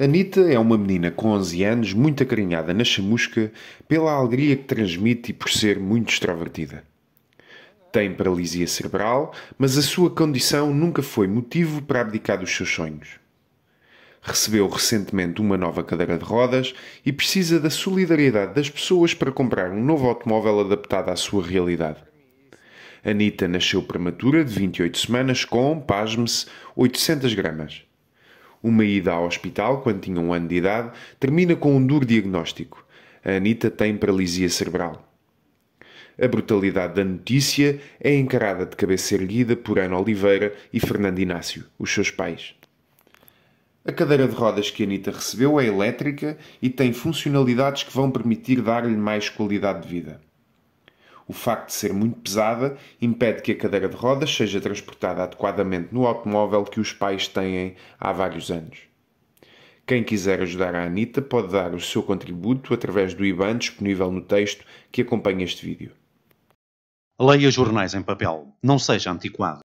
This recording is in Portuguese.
Anitta é uma menina com 11 anos muito acarinhada na chamusca pela alegria que transmite e por ser muito extrovertida. Tem paralisia cerebral, mas a sua condição nunca foi motivo para abdicar dos seus sonhos. Recebeu recentemente uma nova cadeira de rodas e precisa da solidariedade das pessoas para comprar um novo automóvel adaptado à sua realidade. Anitta nasceu prematura de 28 semanas com, pasme-se, 800 gramas uma ida ao hospital quando tinha um ano de idade, termina com um duro diagnóstico. A Anitta tem paralisia cerebral. A brutalidade da notícia é encarada de cabeça erguida por Ana Oliveira e Fernando Inácio, os seus pais. A cadeira de rodas que a Anitta recebeu é elétrica e tem funcionalidades que vão permitir dar-lhe mais qualidade de vida. O facto de ser muito pesada impede que a cadeira de rodas seja transportada adequadamente no automóvel que os pais têm há vários anos. Quem quiser ajudar a Anitta pode dar o seu contributo através do IBAN disponível no texto que acompanha este vídeo. Leia jornais em papel. Não seja antiquado.